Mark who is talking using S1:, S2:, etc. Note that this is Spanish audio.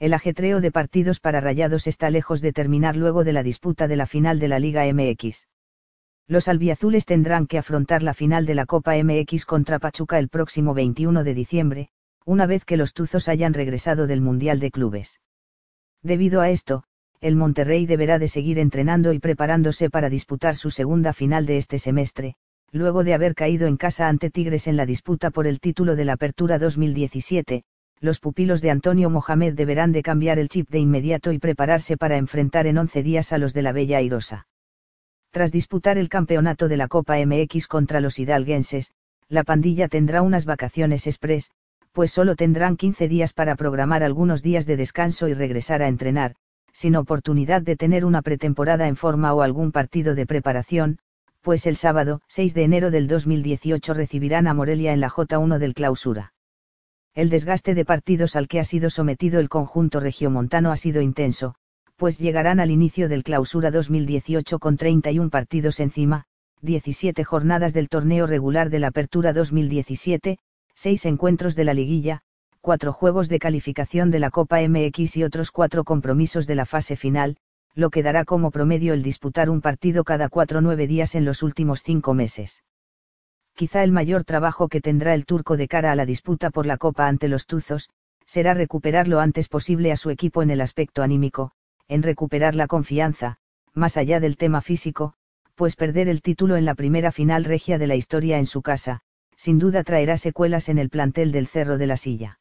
S1: El ajetreo de partidos para Rayados está lejos de terminar luego de la disputa de la final de la Liga MX. Los albiazules tendrán que afrontar la final de la Copa MX contra Pachuca el próximo 21 de diciembre, una vez que los Tuzos hayan regresado del Mundial de Clubes. Debido a esto, el Monterrey deberá de seguir entrenando y preparándose para disputar su segunda final de este semestre, luego de haber caído en casa ante Tigres en la disputa por el título de la Apertura 2017, los pupilos de Antonio Mohamed deberán de cambiar el chip de inmediato y prepararse para enfrentar en 11 días a los de la Bella Airosa. Tras disputar el campeonato de la Copa MX contra los hidalguenses, la pandilla tendrá unas vacaciones express, pues solo tendrán 15 días para programar algunos días de descanso y regresar a entrenar, sin oportunidad de tener una pretemporada en forma o algún partido de preparación, pues el sábado, 6 de enero del 2018 recibirán a Morelia en la J1 del clausura. El desgaste de partidos al que ha sido sometido el conjunto regiomontano ha sido intenso, pues llegarán al inicio del clausura 2018 con 31 partidos encima, 17 jornadas del torneo regular de la apertura 2017, 6 encuentros de la liguilla, 4 juegos de calificación de la Copa MX y otros 4 compromisos de la fase final, lo que dará como promedio el disputar un partido cada 4-9 días en los últimos 5 meses quizá el mayor trabajo que tendrá el turco de cara a la disputa por la Copa ante los Tuzos, será recuperar lo antes posible a su equipo en el aspecto anímico, en recuperar la confianza, más allá del tema físico, pues perder el título en la primera final regia de la historia en su casa, sin duda traerá secuelas en el plantel del Cerro de la Silla.